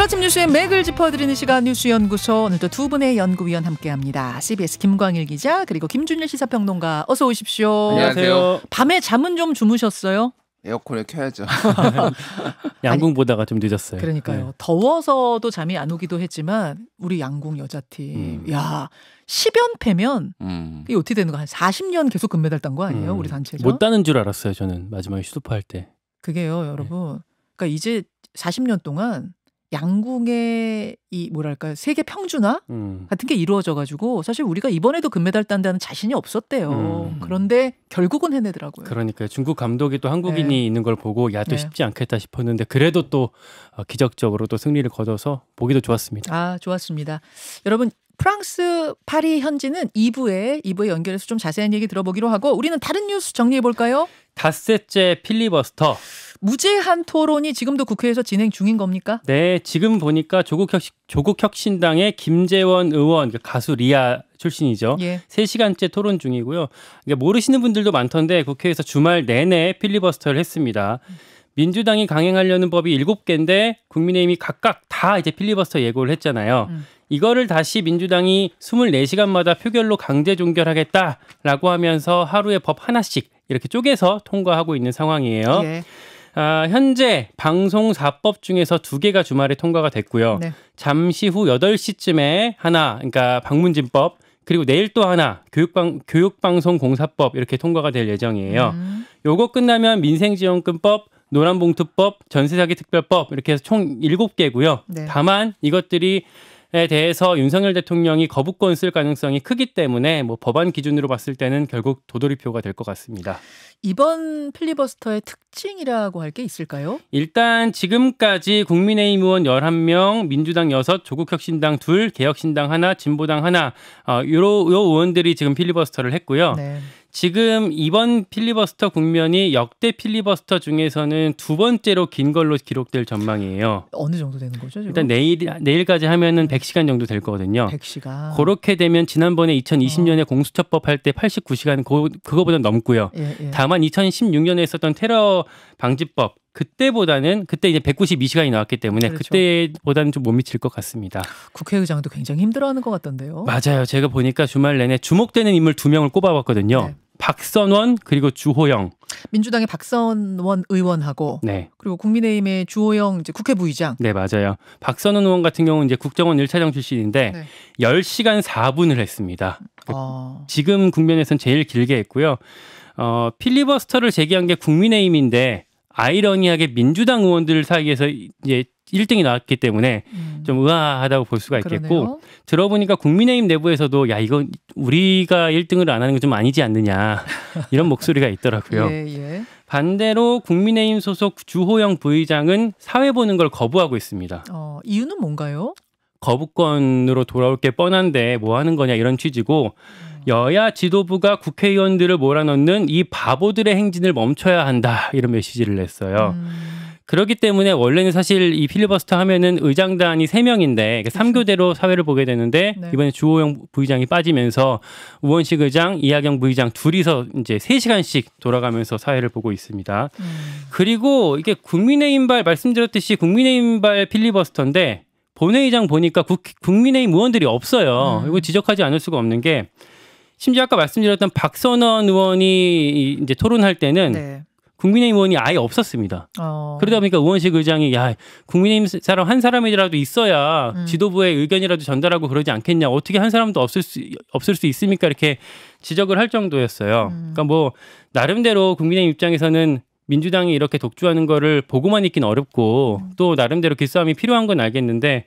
오늘 아침 뉴스의 맥을 짚어드리는 시간 뉴스연구소 오늘도 두 분의 연구위원 함께합니다. CBS 김광일 기자 그리고 김준일 시사평론가 어서 오십시오. 안녕하세요. 밤에 잠은 좀 주무셨어요? 에어컨을 켜야죠. 양궁 보다가 좀 늦었어요. 그러니까요. 네. 더워서도 잠이 안 오기도 했지만 우리 양궁 여자팀 음. 야 10연패면 음. 이게 어떻게 되는 거한 40년 계속 금메달 딴 거 아니에요? 음. 우리 단체에서. 못 따는 줄 알았어요. 저는 마지막에 슈퍼할 때. 그게요, 여러분. 네. 그러니까 이제 40년 동안 양궁의 이 뭐랄까요 세계 평준화 음. 같은 게 이루어져가지고 사실 우리가 이번에도 금메달 딴다는 자신이 없었대요. 음. 그런데 결국은 해내더라고요. 그러니까 중국 감독이 또 한국인이 네. 있는 걸 보고 야도 네. 쉽지 않겠다 싶었는데 그래도 또 어, 기적적으로 또 승리를 거둬서 보기도 좋았습니다. 아 좋았습니다. 여러분 프랑스 파리 현지는 2부에 2부에 연결해서 좀 자세한 얘기 들어보기로 하고 우리는 다른 뉴스 정리해 볼까요? 닷새째 필리버스터. 무제한 토론이 지금도 국회에서 진행 중인 겁니까? 네, 지금 보니까 조국 혁신, 조국 당의 김재원 의원, 그러니까 가수 리아 출신이죠. 예. 3시간째 토론 중이고요. 그러니까 모르시는 분들도 많던데 국회에서 주말 내내 필리버스터를 했습니다. 민주당이 강행하려는 법이 7개인데 국민의힘이 각각 다 이제 필리버스터 예고를 했잖아요. 음. 이거를 다시 민주당이 24시간마다 표결로 강제 종결하겠다라고 하면서 하루에 법 하나씩 이렇게 쪼개서 통과하고 있는 상황이에요. 예. 아, 현재 방송사법 중에서 두 개가 주말에 통과가 됐고요. 네. 잠시 후 8시쯤에 하나, 그러니까 방문진법, 그리고 내일 또 하나 교육방 교육방송 공사법 이렇게 통과가 될 예정이에요. 음. 요거 끝나면 민생지원금법, 노란봉투법, 전세사기 특별법 이렇게 해서 총 7개고요. 네. 다만 이것들이 에 대해서 윤석열 대통령이 거부권 쓸 가능성이 크기 때문에 뭐 법안 기준으로 봤을 때는 결국 도돌이표가 될 것 같습니다. 이번 필리버스터의 특징이라고 할 게 있을까요? 일단 지금까지 국민의힘 의원 11명, 민주당 6, 조국혁신당 2, 개혁신당 하 진보당 하 어, 요, 요 의원들이 지금 필리버스터를 했고요. 네. 지금 이번 필리버스터 국면이 역대 필리버스터 중에서는 두 번째로 긴 걸로 기록될 전망이에요. 어느 정도 되는 거죠? 지금? 일단 내일 내일까지 하면은 100시간 정도 될 거거든요. 100시간. 그렇게 되면 지난번에 2020년에 어. 공수처법 할 때 89시간 고, 그거보다 넘고요. 예, 예. 다만 2016년에 있었던 테러 방지법 그때보다는 그때 이제 192시간이 나왔기 때문에 그렇죠. 그때보다는 좀 못 미칠 것 같습니다. 국회의장도 굉장히 힘들어하는 것 같던데요. 맞아요. 제가 보니까 주말 내내 주목되는 인물 두 명을 꼽아봤거든요. 네. 박선원 그리고 주호영 민주당의 박선원 의원하고 네. 그리고 국민의힘의 주호영 이제 국회 부의장 네 맞아요 박선원 의원 같은 경우는 이제 국정원 1차장 출신인데 네. 10시간 4분을 했습니다 그 아. 지금 국면에선 제일 길게 했고요 어, 필리버스터를 제기한 게 국민의힘인데 아이러니하게 민주당 의원들 사이에서 이제 1등이 나왔기 때문에 음. 좀 의아하다고 볼 수가 있겠고 그러네요. 들어보니까 국민의힘 내부에서도 야 이건 우리가 1등을 안 하는 건좀 아니지 않느냐 이런 목소리가 있더라고요. 예, 예. 반대로 국민의힘 소속 주호영 부의장은 사회 보는 걸 거부하고 있습니다. 어, 이유는 뭔가요? 거부권으로 돌아올 게 뻔한데 뭐 하는 거냐 이런 취지고 여야 지도부가 국회의원들을 몰아넣는 이 바보들의 행진을 멈춰야 한다 이런 메시지를 냈어요. 음. 그렇기 때문에 원래는 사실 이 필리버스터 하면은 의장단이 세명인데 그러니까 삼교대로 사회를 보게 되는데 네. 이번에 주호영 부의장이 빠지면서 우원식 의장, 이하경 부의장 둘이서 이제 세시간씩 돌아가면서 사회를 보고 있습니다. 음. 그리고 이게 국민의힘발 말씀드렸듯이 국민의힘발 필리버스터인데 본회의장 보니까 국, 국민의힘 의원들이 없어요. 음. 이거 지적하지 않을 수가 없는 게 심지어 아까 말씀드렸던 박선원 의원이 이제 토론할 때는 네. 국민의힘 의원이 아예 없었습니다. 어. 그러다 보니까 의원실 의장이 야 국민의힘 사람 한 사람이라도 있어야 음. 지도부의 의견이라도 전달하고 그러지 않겠냐 어떻게 한 사람도 없을 수 없을 수 있습니까 이렇게 지적을 할 정도였어요. 음. 그러니까 뭐 나름대로 국민의힘 입장에서는 민주당이 이렇게 독주하는 거를 보고만 있긴 어렵고 음. 또 나름대로 기싸움이 필요한 건 알겠는데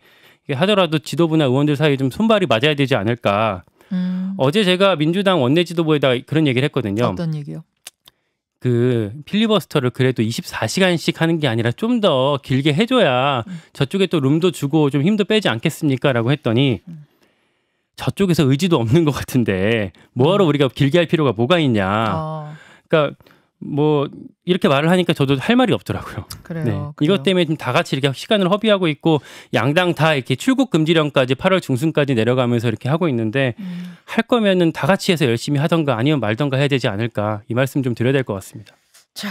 하더라도 지도부나 의원들 사이에 좀 손발이 맞아야 되지 않을까. 음. 어제 제가 민주당 원내 지도부에다 그런 얘기를 했거든요. 어떤 얘기요? 그 필리버스터를 그래도 24시간씩 하는 게 아니라 좀 더 길게 해줘야 음. 저쪽에 또 룸도 주고 좀 힘도 빼지 않겠습니까?라고 했더니 음. 저쪽에서 의지도 없는 것 같은데 뭐하러 음. 우리가 길게 할 필요가 뭐가 있냐. 어. 그러니까 뭐 이렇게 말을 하니까 저도 할 말이 없더라고요. 그래요. 네. 그래요. 이것 때문에 지금 다 같이 이렇게 시간을 허비하고 있고 양당 다 이렇게 출국 금지령까지 8월 중순까지 내려가면서 이렇게 하고 있는데 음. 할 거면은 다 같이 해서 열심히 하던가 아니면 말던가 해야 되지 않을까 이 말씀 좀 드려야 될 것 같습니다. 자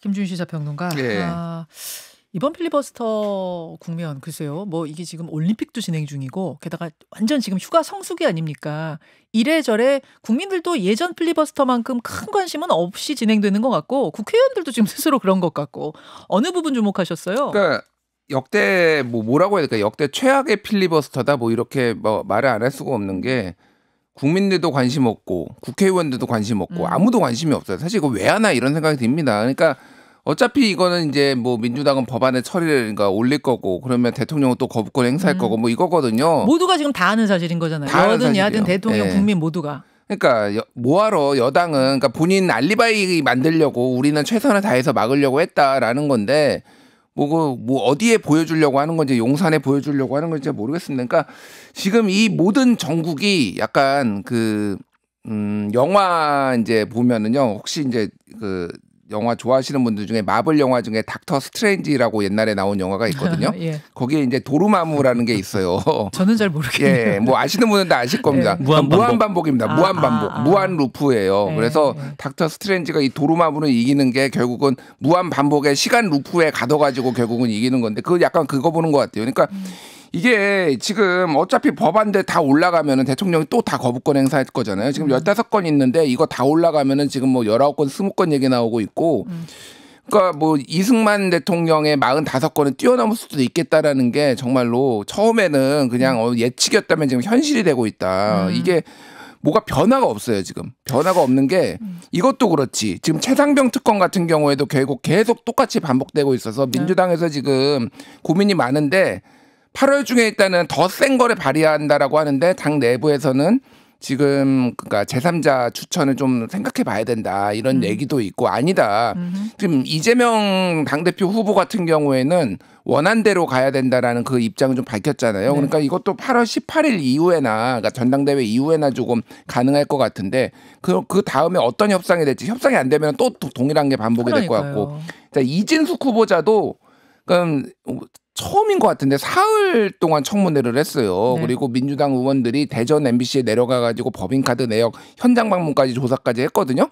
김준 시사평론가. 예. 아... 이번 필리버스터 국면 글쎄요. 뭐 이게 지금 올림픽도 진행 중이고 게다가 완전 지금 휴가 성수기 아닙니까? 이래저래 국민들도 예전 필리버스터만큼 큰 관심은 없이 진행되는 것 같고 국회의원들도 지금 스스로 그런 것 같고 어느 부분 주목하셨어요? 그러니까 역대 뭐 뭐라고 해야 될까? 역대 최악의 필리버스터다 뭐 이렇게 뭐 말을 안 할 수가 없는 게 국민들도 관심 없고 국회의원들도 관심 없고 음. 아무도 관심이 없어요. 사실 이거 왜 하나 이런 생각이 듭니다. 그러니까 어차피 이거는 이제 뭐 민주당은 법안에 처리를 그러니까 올릴 거고 그러면 대통령은 또 거부권 행사할 음. 거고 뭐 이거거든요. 모두가 지금 다 아는 사실인 거잖아요. 여든 여든 대통령 예. 국민 모두가. 그러니까 여, 뭐하러 여당은 그러니까 본인 알리바이 만들려고 우리는 최선을 다해서 막으려고 했다라는 건데 뭐그뭐 그 뭐 어디에 보여주려고 하는 건지 용산에 보여주려고 하는 건지 모르겠습니다. 그러니까 지금 이 모든 정국이 약간 그 음, 영화 이제 보면은요 혹시 이제 그 영화 좋아하시는 분들 중에 마블 영화 중에 닥터 스트레인지라고 옛날에 나온 영화가 있거든요. 예. 거기에 이제 도루마무라는 게 있어요. 저는 잘 모르겠어요. 예, 뭐 아시는 분은 다 아실 겁니다. 예. 그러니까 무한 반복 반복입니다. 아, 무한 반복, 아, 아. 무한 루프예요. 예, 그래서 예. 닥터 스트레인지가 이 도루마무를 이기는 게 결국은 무한 반복의 시간 루프에 가둬가지고 결국은 이기는 건데 그 약간 그거 보는 것 같아요. 그러니까. 음. 이게 지금 어차피 법안들 다 올라가면은 대통령이 또 다 거부권 행사할 거잖아요. 지금 음. 열다섯 음. 건 있는데 이거 다 올라가면은 지금 뭐 열아홉 건 스무 건 얘기 나오고 있고 음. 그러니까 뭐 이승만 대통령의 45건은 뛰어넘을 수도 있겠다라는 게 정말로 처음에는 그냥 음. 어, 예측이었다면 지금 현실이 되고 있다. 음. 이게 뭐가 변화가 없어요 지금 변화가 없는 게 음. 이것도 그렇지 지금 최상병 특권 같은 경우에도 결국 계속 똑같이 반복되고 있어서 민주당에서 지금 고민이 많은데 8월 중에 일단은 더 센 거를 발휘한다라고 하는데 당 내부에서는 지금 그니까 제3자 추천을 좀 생각해 봐야 된다 이런 음. 얘기도 있고 아니다. 음흠. 지금 이재명 당대표 후보 같은 경우에는 원한대로 가야 된다라는 그 입장을 좀 밝혔잖아요. 네. 그러니까 이것도 8월 18일 이후에나 그러니까 전당대회 이후에나 조금 가능할 것 같은데 그, 그 다음에 어떤 협상이 될지 협상이 안 되면 또 동일한 게 반복이 될 것 같고 자, 이진숙 후보자도 그럼 처음인 것 같은데 사흘 동안 청문회를 했어요. 네. 그리고 민주당 의원들이 대전 MBC에 내려가 가지고 법인카드 내역 현장 방문까지 조사까지 했거든요.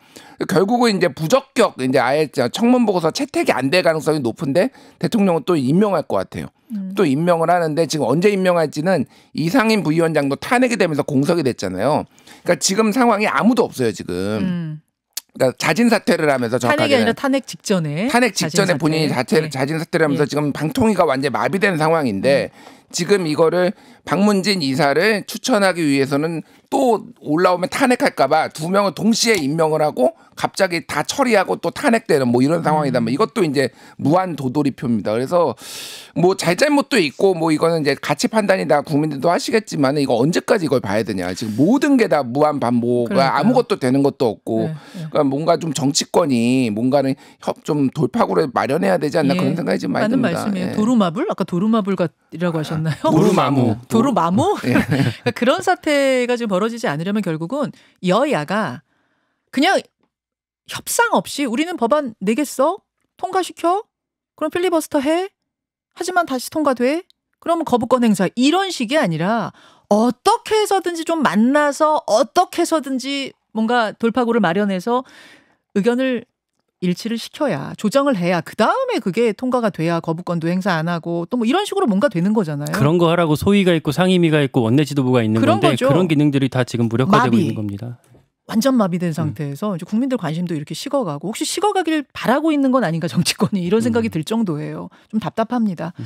결국은 이제 부적격 이제 아예 청문 보고서 채택이 안 될 가능성이 높은데 대통령은 또 임명할 것 같아요. 음. 또 임명을 하는데 지금 언제 임명할지는 이상인 부위원장도 탄핵이 되면서 공석이 됐잖아요. 그러니까 지금 상황이 아무도 없어요 지금. 음. 그러니까 자진 사퇴를 하면서 탄핵이 아니라 탄핵 직전에 탄핵 직전에 본인이 자체 네. 자진 사퇴를 하면서 예. 지금 방통위가 완전히 마비된 상황인데 음. 지금 이거를 박문진 이사를 추천하기 위해서는 또 올라오면 탄핵할까봐 두 명을 동시에 임명을 하고 갑자기 다 처리하고 또 탄핵되는 뭐 이런 상황이다. 뭐 이것도 이제 무한 도돌이표입니다. 그래서 뭐 잘잘못도 있고 뭐 이거는 이제 가치 판단이다 국민들도 하시겠지만 이거 언제까지 이걸 봐야 되냐. 지금 모든 게 다 무한 반복그러니까 아무것도 되는 것도 없고 네, 네. 그러니까 뭔가 좀 정치권이 뭔가는 협좀 돌파구를 마련해야 되지 않나 예. 그런 생각이 좀 많이 듭니다. 맞는 말씀이에요. 예. 도루마블 아까 도루마블 같이라고 하셨나요? 도루마무. 도로 마모? 어, 예. 그러니까 그런 사태가 지금 벌어지지 않으려면 결국은 여야가 그냥 협상 없이 우리는 법안 내겠어? 통과시켜? 그럼 필리버스터 해? 하지만 다시 통과돼? 그러면 거부권 행사 이런 식이 아니라 어떻게 해서든지 좀 만나서 어떻게 해서든지 뭔가 돌파구를 마련해서 의견을 일치를 시켜야 조정을 해야 그 다음에 그게 통과가 돼야 거부권도 행사 안 하고 또 뭐 이런 식으로 뭔가 되는 거잖아요. 그런 거 하라고 소위가 있고 상임위가 있고 원내지도부가 있는 그런 건데 거죠. 그런 기능들이 다 지금 무력화되고 마비. 있는 겁니다. 완전 마비된 상태에서 음. 이제 국민들 관심도 이렇게 식어가고 혹시 식어가길 바라고 있는 건 아닌가 정치권이 이런 음. 생각이 음. 들 정도예요. 좀 답답합니다. 음.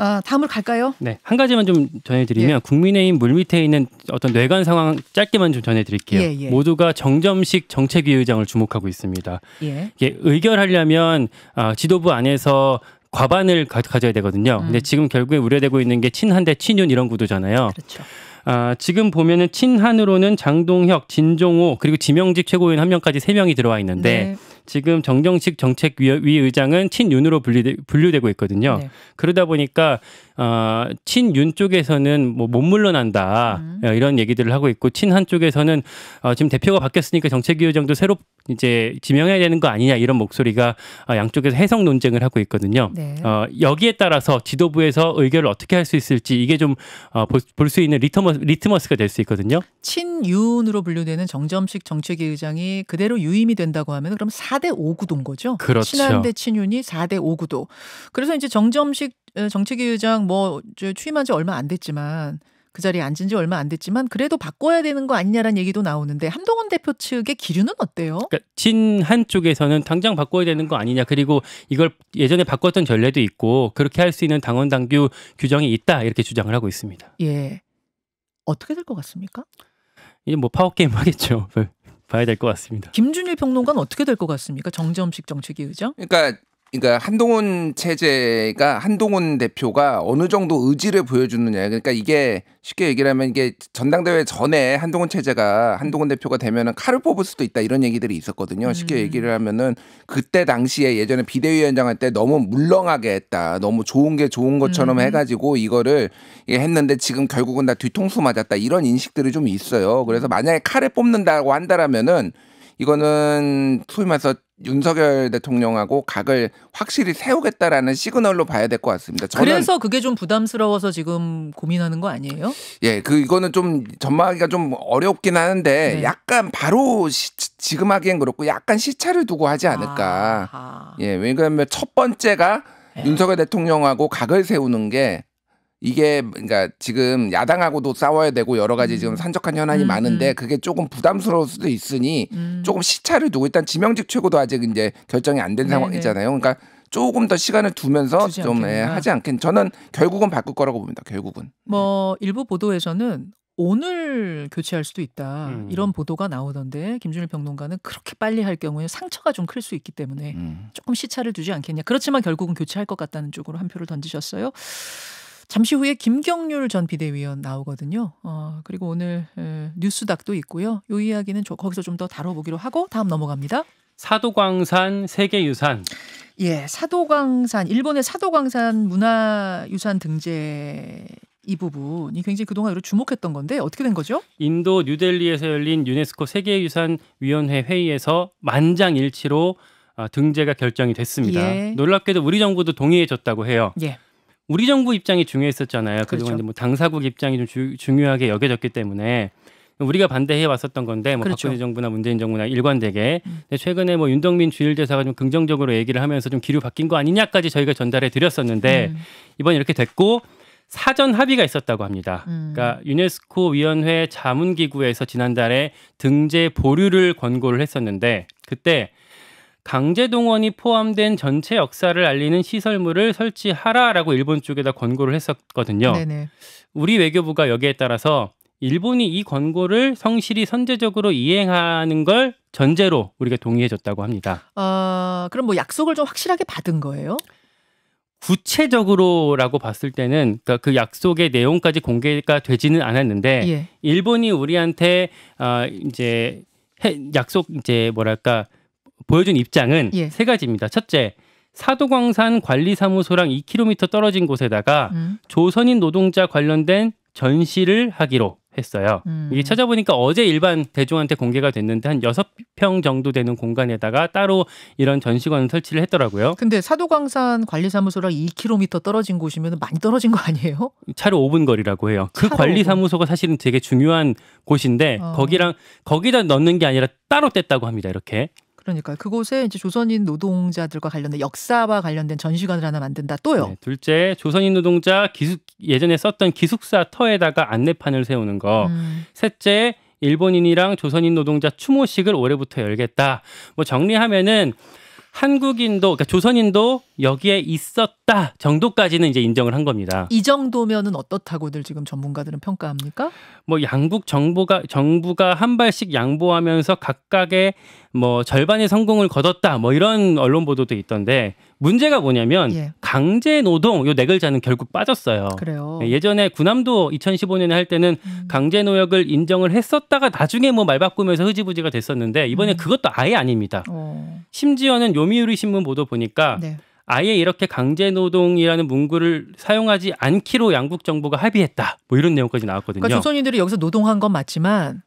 아, 다음으로 갈까요? 네, 한 가지만 좀 전해드리면 예. 국민의힘 물밑에 있는 어떤 뇌관 상황 짧게만 좀 전해드릴게요. 예, 예. 모두가 정점식 정책위의장을 주목하고 있습니다. 예. 의결하려면 아, 지도부 안에서 과반을 가, 져야 되거든요. 음. 근데 지금 결국에 우려되고 있는 게 친한 대 친윤 이런 구도잖아요. 그렇죠. 아, 지금 보면은 친한으로는 장동혁, 진종호 그리고 지명직 최고위원 한 명까지 세 명이 들어와 있는데 네. 지금 정정식 정책위 의장은 친윤으로 분리되, 분류되고 있거든요. 네. 그러다 보니까 어, 친윤 쪽에서는 뭐못 물러난다 음. 어, 이런 얘기들을 하고 있고 친한 쪽에서는 어, 지금 대표가 바뀌었으니까 정책위 의장도 새로 이제 지명해야 되는 거 아니냐 이런 목소리가 어, 양쪽에서 해석 논쟁을 하고 있거든요. 네. 어, 여기에 따라서 지도부에서 의결을 어떻게 할 수 있을지 이게 좀 볼수 어, 있는 리터머스, 리트머스가 될 수 있거든요. 친윤으로 분류되는 정점식 정책위 의장이 그대로 유임이 된다고 하면 그럼 4대 5구도인 거죠. 그렇죠. 친한대 친윤이 4대 5구도. 그래서 이제 정점식 어, 정책위 의장 뭐 취임한 지 얼마 안 됐지만 그 자리에 앉은 지 얼마 안 됐지만 그래도 바꿔야 되는 거 아니냐라는 얘기도 나오는데 함동원 대표 측의 기류는 어때요? 그러니까 친한 쪽에서는 당장 바꿔야 되는 거 아니냐 그리고 이걸 예전에 바꿨던 전례도 있고 그렇게 할 수 있는 당원 당규 규정이 있다 이렇게 주장을 하고 있습니다. 예. 어떻게 될 것 같습니까? 이제 뭐 파워 게임 하겠죠. 봐야 될 것 같습니다. 김준일 평론가는 어떻게 될 것 같습니까? 정점식 정책위 의장? 그러니까 그러니까 한동훈 체제가 한동훈 대표가 어느 정도 의지를 보여주느냐. 그러니까 이게 쉽게 얘기하면 이게 전당대회 전에 한동훈 체제가 한동훈 대표가 되면은 칼을 뽑을 수도 있다 이런 얘기들이 있었거든요. 쉽게 음. 얘기를 하면은 그때 당시에 예전에 비대위원장 할 때 너무 물렁하게 했다. 너무 좋은 게 좋은 것처럼 음. 해가지고 이거를 했는데 지금 결국은 다 뒤통수 맞았다 이런 인식들이 좀 있어요. 그래서 만약에 칼을 뽑는다고 한다라면은 이거는 소위 말해서 윤석열 대통령하고 각을 확실히 세우겠다라는 시그널로 봐야 될 것 같습니다. 그래서 그게 좀 부담스러워서 지금 고민하는 거 아니에요? 예, 그 이거는 좀 전망하기가 좀 어렵긴 하는데 네. 약간 바로 시, 지금 하기엔 그렇고 약간 시차를 두고 하지 않을까. 아하. 예, 왜냐하면 첫 번째가 네. 윤석열 대통령하고 각을 세우는 게 이게 그러니까 지금 야당하고도 싸워야 되고 여러 가지 지금 음. 산적한 현안이 음, 많은데 음. 그게 조금 부담스러울 수도 있으니 음. 조금 시차를 두고 일단 지명직 최고도 아직 이제 결정이 안된 네, 상황이잖아요. 네. 그러니까 조금 더 시간을 두면서 좀 예, 하지 않겠. 저는 결국은 바꿀 거라고 봅니다. 결국은. 뭐 네. 일부 보도에서는 오늘 교체할 수도 있다 음. 이런 보도가 나오던데 김준일 평론가는 그렇게 빨리 할 경우에 상처가 좀 클 수 있기 때문에 음. 조금 시차를 두지 않겠냐. 그렇지만 결국은 교체할 것 같다는 쪽으로 한 표를 던지셨어요. 잠시 후에 김경률 전 비대위원 나오거든요. 어, 그리고 오늘 에, 뉴스닥도 있고요. 이 이야기는 저, 거기서 좀 더 다뤄보기로 하고 다음 넘어갑니다. 사도광산 세계유산. 예, 사도광산 일본의 사도광산 문화유산 등재 이 부분이 굉장히 그동안 주목했던 건데 어떻게 된 거죠? 인도 뉴델리에서 열린 유네스코 세계유산위원회 회의에서 만장일치로 어, 등재가 결정이 됐습니다. 예. 놀랍게도 우리 정부도 동의해줬다고 해요. 예. 우리 정부 입장이 중요했었잖아요. 그동안 그렇죠. 뭐 당사국 입장이 좀 주, 중요하게 여겨졌기 때문에 우리가 반대해 왔었던 건데 뭐 그렇죠. 박근혜 정부나 문재인 정부나 일관되게 음. 최근에 뭐윤덕민 주일대사가 좀 긍정적으로 얘기를 하면서 좀 기류 바뀐 거 아니냐까지 저희가 전달해 드렸었는데 음. 이번 이렇게 됐고 사전 합의가 있었다고 합니다. 음. 그러니까 유네스코 위원회 자문기구에서 지난달에 등재 보류를 권고를 했었는데 그때 강제 동원이 포함된 전체 역사를 알리는 시설물을 설치하라라고 일본 쪽에다 권고를 했었거든요. 네네. 우리 외교부가 여기에 따라서 일본이 이 권고를 성실히 선제적으로 이행하는 걸 전제로 우리가 동의해줬다고 합니다. 아, 그럼 뭐 약속을 좀 확실하게 받은 거예요? 구체적으로라고 봤을 때는 그러니까 그 약속의 내용까지 공개가 되지는 않았는데 예. 일본이 우리한테 아 이제 해, 약속 이제 뭐랄까 보여준 입장은 예. 세 가지입니다. 첫째, 사도광산 관리사무소랑 2km 떨어진 곳에다가 음. 조선인 노동자 관련된 전시를 하기로 했어요. 음. 이게 찾아보니까 어제 일반 대중한테 공개가 됐는데 한 여섯 평 정도 되는 공간에다가 따로 이런 전시관을 설치를 했더라고요. 근데 사도광산 관리사무소랑 2km 떨어진 곳이면 많이 떨어진 거 아니에요? 차로 5분 거리라고 해요. 그 관리사무소가 5분. 사실은 되게 중요한 곳인데 어. 거기랑 거기다 넣는 게 아니라 따로 뗐다고 합니다. 이렇게. 그러니까 그곳에 이제 조선인 노동자들과 관련된 역사와 관련된 전시관을 하나 만든다. 또요. 네, 둘째, 조선인 노동자 기숙 예전에 썼던 기숙사 터에다가 안내판을 세우는 거. 음. 셋째, 일본인이랑 조선인 노동자 추모식을 올해부터 열겠다. 뭐 정리하면은 한국인도 그러니까 조선인도 여기에 있었다 정도까지는 이제 인정을 한 겁니다. 이 정도면은 어떻다고들 지금 전문가들은 평가합니까? 뭐 양국 정부가 정부가 한 발씩 양보하면서 각각의 뭐 절반의 성공을 거뒀다 뭐 이런 언론 보도도 있던데 문제가 뭐냐면 예. 강제 노동 요 네 글자는 결국 빠졌어요. 그래요. 예전에 군함도 2015년에 할 때는 음. 강제 노역을 인정을 했었다가 나중에 뭐 말 바꾸면서 흐지부지가 됐었는데 이번에 음. 그것도 아예 아닙니다. 어. 심지어는 요미우리 신문 보도 보니까 네. 아예 이렇게 강제노동이라는 문구를 사용하지 않기로 양국 정부가 합의했다. 뭐 이런 내용까지 나왔거든요. 그러니까 조선인들이 여기서 노동한 건 맞지만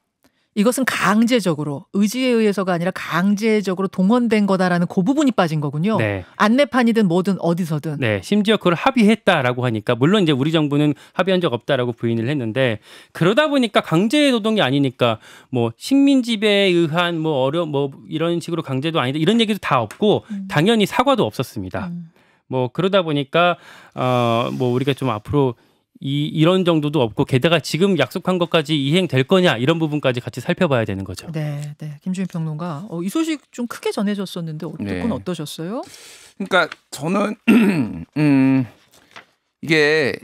이것은 강제적으로 의지에 의해서가 아니라 강제적으로 동원된 거다라는 그 부분이 빠진 거군요. 네. 안내판이든 뭐든 어디서든. 네. 심지어 그걸 합의했다라고 하니까 물론 이제 우리 정부는 합의한 적 없다라고 부인을 했는데 그러다 보니까 강제 노동이 아니니까 뭐 식민 지배에 의한 뭐 어려 뭐 이런 식으로 강제도 아니다 이런 얘기도 다 없고 음. 당연히 사과도 없었습니다. 음. 뭐 그러다 보니까 어 뭐 우리가 좀 앞으로 이 이런 정도도 없고 게다가 지금 약속한 것까지 이행될 거냐 이런 부분까지 같이 살펴봐야 되는 거죠. 네, 네. 김준일 평론가 어, 이 소식 좀 크게 전해졌었는데 어떤 네. 어떠셨어요? 그러니까 저는 음, 이게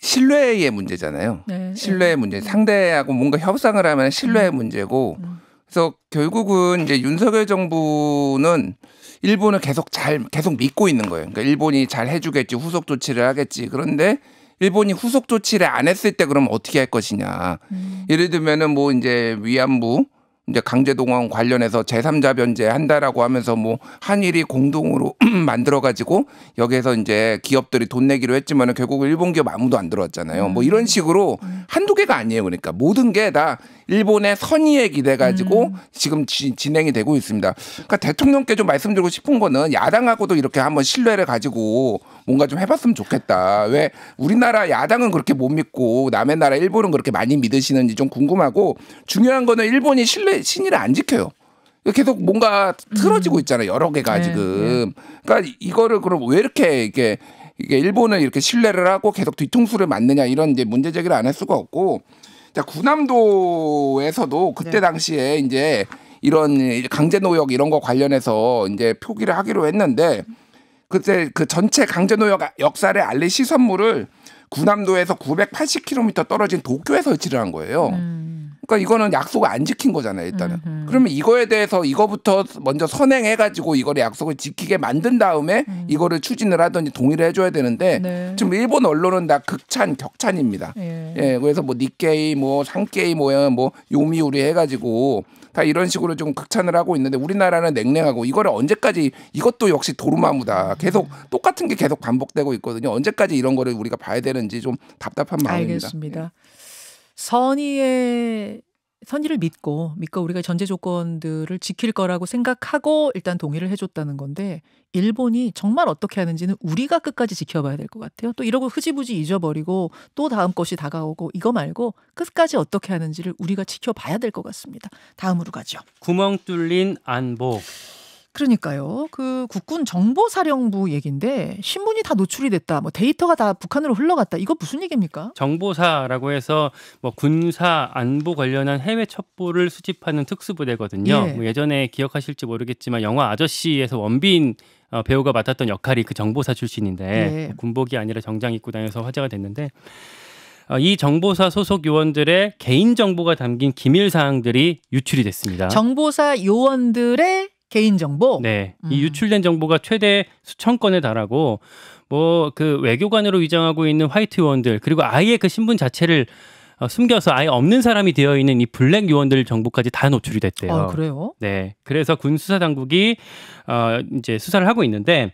신뢰의 문제잖아요. 네, 네, 신뢰의 문제. 상대하고 뭔가 협상을 하면 신뢰의 음. 문제고. 음. 그래서 결국은 이제 윤석열 정부는 일본을 계속 잘 계속 믿고 있는 거예요. 그러니까 일본이 잘 해주겠지 후속 조치를 하겠지. 그런데 일본이 후속 조치를 안 했을 때 그럼 어떻게 할 것이냐. 음. 예를 들면은 뭐 이제 위안부 이제 강제동원 관련해서 제3자 변제 한다라고 하면서 뭐 한일이 공동으로 만들어 가지고 여기에서 이제 기업들이 돈 내기로 했지만은 결국 일본 기업 아무도 안 들어왔잖아요. 뭐 이런 음. 식으로 음. 한두 개가 아니에요. 그러니까 모든 게다 일본의 선의에 기대가지고 음. 지금 지, 진행이 되고 있습니다. 그러니까 대통령께 좀 말씀드리고 싶은 거는 야당하고도 이렇게 한번 신뢰를 가지고 뭔가 좀 해봤으면 좋겠다. 왜 우리나라 야당은 그렇게 못 믿고 남의 나라 일본은 그렇게 많이 믿으시는지 좀 궁금하고 중요한 거는 일본이 신뢰 신의를 안 지켜요. 계속 뭔가 틀어지고 음. 있잖아요. 여러 개가 네, 지금. 네. 그러니까 이거를 그럼 왜 이렇게 이게 이게 일본은 이렇게 신뢰를 하고 계속 뒤통수를 맞느냐 이런 이제 문제 제기를 안 할 수가 없고 자, 구남도에서도 그때 네. 당시에 이제 이런 강제 노역 이런 거 관련해서 이제 표기를 하기로 했는데 그때 그 전체 강제 노역 역사를 알릴 시선물을 구남도에서 980km 떨어진 도쿄에 서 설치를 한 거예요. 음. 그러니까 이거는 약속을 안 지킨 거잖아요, 일단은. 음흠. 그러면 이거에 대해서 이거부터 먼저 선행해가지고 이거를 약속을 지키게 만든 다음에 음. 이거를 추진을 하든지 동의를 해줘야 되는데 네. 지금 일본 언론은 다 극찬, 격찬입니다. 예. 예 그래서 뭐 니케이, 뭐 상케이, 뭐야, 뭐, 뭐 요미우리 해가지고 다 이런 식으로 좀 극찬을 하고 있는데 우리나라는 냉랭하고 이거를 언제까지 이것도 역시 도루마무다. 음. 계속 똑같은 게 계속 반복되고 있거든요. 언제까지 이런 거를 우리가 봐야 되는지 좀 답답한 마음입니다. 알겠습니다. 예. 선의의 선의를 믿고 믿고 우리가 전제 조건들을 지킬 거라고 생각하고 일단 동의를 해줬다는 건데 일본이 정말 어떻게 하는지는 우리가 끝까지 지켜봐야 될 것 같아요. 또 이러고 흐지부지 잊어버리고 또 다음 것이 다가오고 이거 말고 끝까지 어떻게 하는지를 우리가 지켜봐야 될 것 같습니다. 다음으로 가죠. 구멍 뚫린 안보. 그러니까요. 그 국군 정보사령부 얘긴데 신문이 다 노출이 됐다. 뭐 데이터가 다 북한으로 흘러갔다. 이거 무슨 얘기입니까? 정보사라고 해서 뭐 군사 안보 관련한 해외 첩보를 수집하는 특수부대거든요. 예. 뭐 예전에 기억하실지 모르겠지만 영화 아저씨에서 원빈 어, 배우가 맡았던 역할이 그 정보사 출신인데 예. 뭐 군복이 아니라 정장 입고 다녀서 화제가 됐는데 어, 이 정보사 소속 요원들의 개인 정보가 담긴 기밀 사항들이 유출이 됐습니다. 정보사 요원들의 개인정보? 네. 음. 이 유출된 정보가 최대 수천 건에 달하고 뭐 그 외교관으로 위장하고 있는 화이트 요원들 그리고 아예 그 신분 자체를 어, 숨겨서 아예 없는 사람이 되어 있는 이 블랙 요원들 정보까지 다 노출이 됐대요. 아, 그래요? 네. 그래서 군 수사 당국이 어 이제 수사를 하고 있는데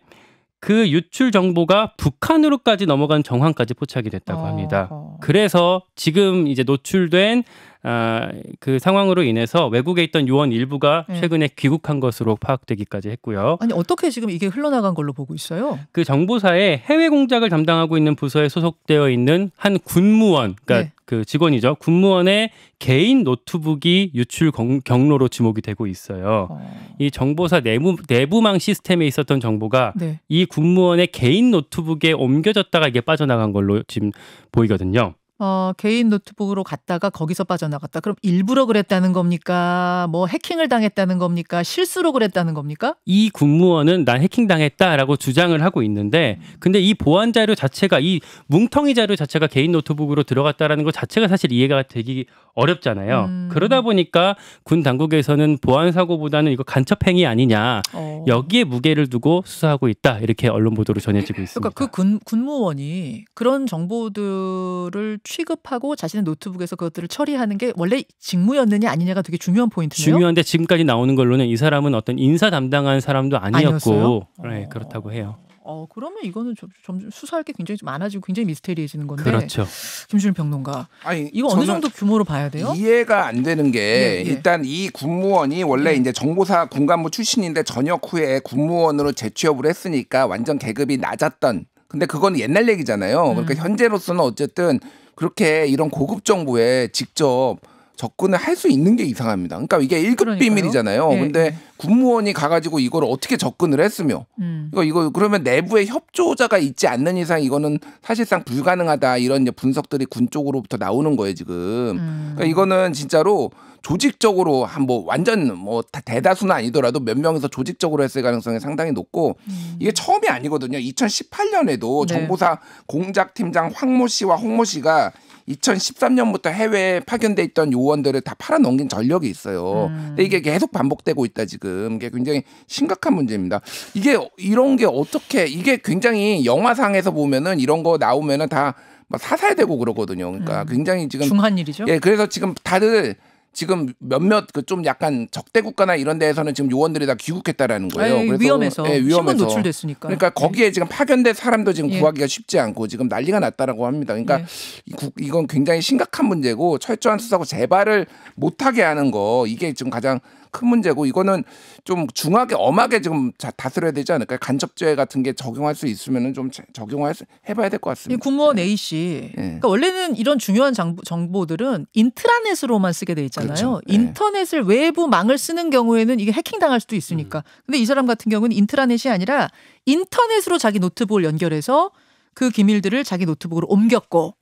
그 유출 정보가 북한으로까지 넘어간 정황까지 포착이 됐다고 합니다. 어... 그래서 지금 이제 노출된 아, 그 상황으로 인해서 외국에 있던 요원 일부가 네. 최근에 귀국한 것으로 파악되기까지 했고요. 아니 어떻게 지금 이게 흘러나간 걸로 보고 있어요? 그 정보사에 해외 공작을 담당하고 있는 부서에 소속되어 있는 한 군무원, 그러니까 네. 그 직원이죠. 군무원의 개인 노트북이 유출 경로로 지목이 되고 있어요. 어... 이 정보사 내부 내부망 시스템에 있었던 정보가 네. 이 군무원의 개인 노트북에 옮겨졌다가 이게 빠져나간 걸로 지금 보이거든요. 어, 개인 노트북으로 갔다가 거기서 빠져나갔다. 그럼 일부러 그랬다는 겁니까? 뭐 해킹을 당했다는 겁니까? 실수로 그랬다는 겁니까? 이 군무원은 난 해킹 당했다라고 주장을 하고 있는데 근데 이 보안 자료 자체가 이 뭉텅이 자료 자체가 개인 노트북으로 들어갔다라는 것 자체가 사실 이해가 되기 어렵잖아요. 음. 그러다 보니까 군 당국에서는 보안 사고보다는 이거 간첩 행위 아니냐. 어. 여기에 무게를 두고 수사하고 있다. 이렇게 언론 보도로 전해지고 그러니까 있습니다. 그러니까 그 군, 군무원이 그런 정보들을 취급하고 자신의 노트북에서 그것들을 처리하는 게 원래 직무였느냐 아니냐가 되게 중요한 포인트네요. 중요한데 지금까지 나오는 걸로는 이 사람은 어떤 인사 담당한 사람도 아니었고 네, 어. 네, 그렇다고 해요. 어 그러면 이거는 점점 수사할 게 굉장히 많아지고 굉장히 미스테리해지는 건데. 그렇죠. 김준 평론가. 아니 이거 어느 정도 규모로 봐야 돼요? 이해가 안 되는 게 예, 예. 일단 이 군무원이 원래 예. 이제 정보사 군간부 출신인데 전역 후에 군무원으로 재취업을 했으니까 완전 계급이 낮았던 근데 그건 옛날 얘기잖아요. 그러니까 음. 현재로서는 어쨌든 그렇게 이런 고급 정보에 직접 접근을 할 수 있는 게 이상합니다. 그러니까 이게 일급 비밀이잖아요. 네, 근데 네. 예. 군무원이 가가지고 이걸 어떻게 접근을 했으며 음. 이거 그러니까 이거 그러면 내부에 협조자가 있지 않는 이상 이거는 사실상 불가능하다 이런 분석들이 군 쪽으로부터 나오는 거예요 지금. 음. 그러니까 이거는 진짜로 조직적으로 한 뭐 완전 뭐 대다수는 아니더라도 몇 명에서 조직적으로 했을 가능성이 상당히 높고 음. 이게 처음이 아니거든요. 2018년에도 네. 정보사 공작 팀장 황모 씨와 홍모 씨가 2013년부터 해외에 파견돼 있던 요원들을 다 팔아넘긴 전력이 있어요. 음. 근데 이게 계속 반복되고 있다 지금. 이게 굉장히 심각한 문제입니다. 이게 이런 게 어떻게 이게 굉장히 영화상에서 보면은 이런 거 나오면은 다 사살되고 그러거든요. 그러니까 음. 굉장히 지금 중한 일이죠. 예, 그래서 지금 다들 지금 몇몇 그 좀 약간 적대 국가나 이런 데에서는 지금 요원들이 다 귀국했다라는 거예요. 에이, 그래서 위험해서 예, 위험해서 노출됐으니까. 그러니까 거기에 네. 지금 파견된 사람도 지금 예. 구하기가 쉽지 않고 지금 난리가 났다라고 합니다. 그러니까 네. 이건 굉장히 심각한 문제고 철저한 수사고 재발을 못하게 하는 거 이게 지금 가장 큰 문제고 이거는 좀 중하게 엄하게 지금 다스려야 되지 않을까요? 간접죄 같은 게 적용할 수 있으면은 좀 적용할 수 해봐야 될 것 같습니다. 군무원 A 씨. 네. 그러니까 원래는 이런 중요한 정보, 들은 인트라넷으로만 쓰게 돼 있잖아요. 그렇죠. 네. 인터넷을 외부 망을 쓰는 경우에는 이게 해킹 당할 수도 있으니까. 음. 근데 이 사람 같은 경우는 인트라넷이 아니라 인터넷으로 자기 노트북을 연결해서 그 기밀들을 자기 노트북으로 옮겼고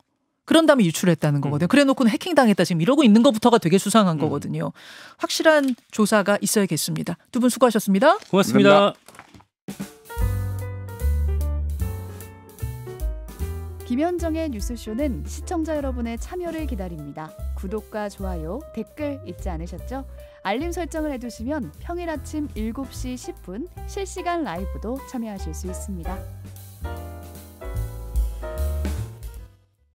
그런 다음에 유출했다는 거거든요. 음. 그래 놓고는 해킹당했다 지금 이러고 있는 것부터가 되게 수상한 음. 거거든요. 확실한 조사가 있어야겠습니다. 두 분 수고하셨습니다. 고맙습니다 김현정의 뉴스쇼는 시청자 여러분의 참여를 기다립니다. 구독과 좋아요, 댓글 잊지 않으셨죠? 알림 설정을 해두시면 평일 아침 7시 10분 실시간 라이브도 참여하실 수 있습니다.